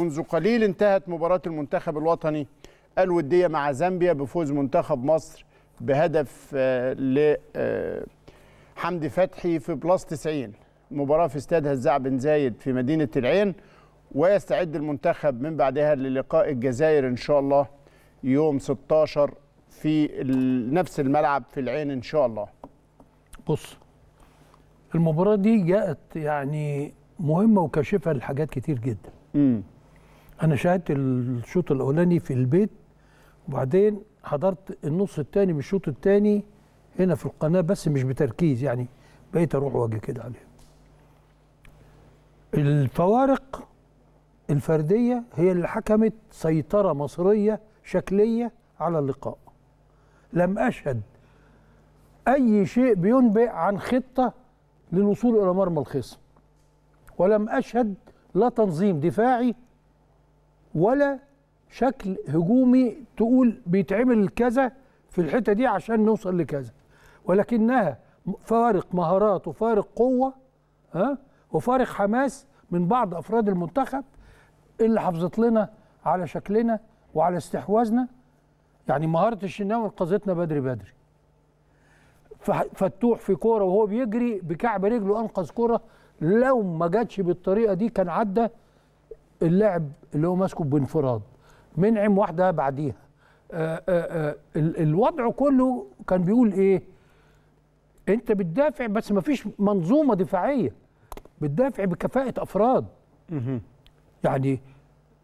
منذ قليل انتهت مباراة المنتخب الوطني الودية مع زامبيا بفوز منتخب مصر بهدف آه، لحمدي آه، فتحي في بلس 90 مباراة في استاد هزاع بن زايد في مدينة العين ويستعد المنتخب من بعدها للقاء الجزائر إن شاء الله يوم 16 في نفس الملعب في العين إن شاء الله بص المباراة دي جاءت يعني مهمة وكاشفة لحاجات كتير جدا. امم انا شاهدت الشوط الاولاني في البيت وبعدين حضرت النص الثاني من الشوط الثاني هنا في القناه بس مش بتركيز يعني بقيت اروح واجي كده عليهم الفوارق الفرديه هي اللي حكمت سيطره مصريه شكليه على اللقاء لم اشهد اي شيء بينبئ عن خطه للوصول الى مرمى الخصم ولم اشهد لا تنظيم دفاعي ولا شكل هجومي تقول بيتعمل كذا في الحته دي عشان نوصل لكذا ولكنها فارق مهارات وفارق قوه ها وفارق حماس من بعض افراد المنتخب اللي حافظت لنا على شكلنا وعلى استحواذنا يعني مهاره الشناوي انقذتنا بدري بدري فتوح في كوره وهو بيجري بكعب رجله انقذ كوره لو ما جاتش بالطريقه دي كان عدى اللعب اللي هو ماسكه بانفراد منعم واحده بعديها آآ آه، آآ آه، آه، الوضع كله كان بيقول ايه انت بتدافع بس ما فيش منظومه دفاعيه بتدافع بكفاءه افراد يعني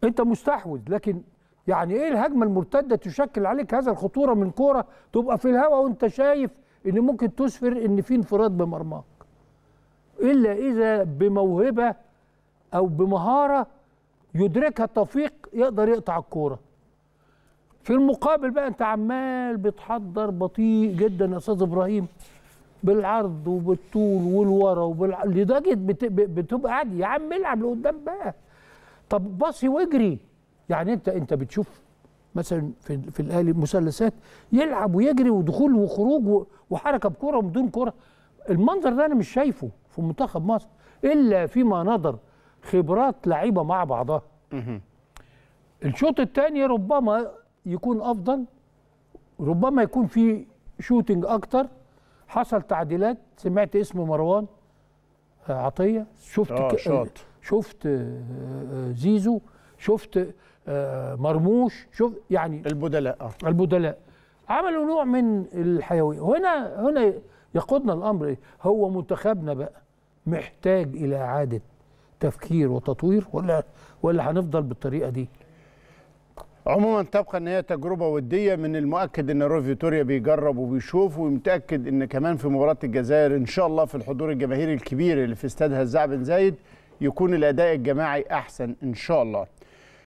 انت مستحوذ لكن يعني ايه الهجمه المرتده تشكل عليك هذا الخطوره من كوره تبقى في الهواء وانت شايف ان ممكن تسفر ان في انفراد بمرماك الا اذا بموهبه او بمهاره يدركها توفيق يقدر يقطع الكوره في المقابل بقى انت عمال بتحضر بطيء جدا يا استاذ ابراهيم بالعرض وبالطول والورا وبال لدرجه بت... بتبقى عادي يا عم العب لقدام بقى طب باصي واجري يعني انت انت بتشوف مثلا في في الاهلي مثلثات يلعب ويجري ودخول وخروج وحركه بكره وبدون كره المنظر ده انا مش شايفه في منتخب مصر الا فيما نظر خبرات لعيبه مع بعضها الشوط الثاني ربما يكون افضل ربما يكون في شوتنج اكتر حصل تعديلات سمعت اسم مروان آه، عطيه شفت آه، ك... آه، شفت زيزو شفت مرموش شفت يعني البدلاء البدلاء عملوا نوع من الحيويه وهنا هنا يقودنا الامر إيه؟ هو منتخبنا بقى محتاج الى اعاده تفكير وتطوير ولا ولا هنفضل بالطريقه دي؟ عموما تبقى ان هي تجربه وديه من المؤكد ان روي فيتوريا بيجرب وبيشوف ومتاكد ان كمان في مباراه الجزائر ان شاء الله في الحضور الجماهيري الكبير اللي في استاد هزاع بن زايد يكون الاداء الجماعي احسن ان شاء الله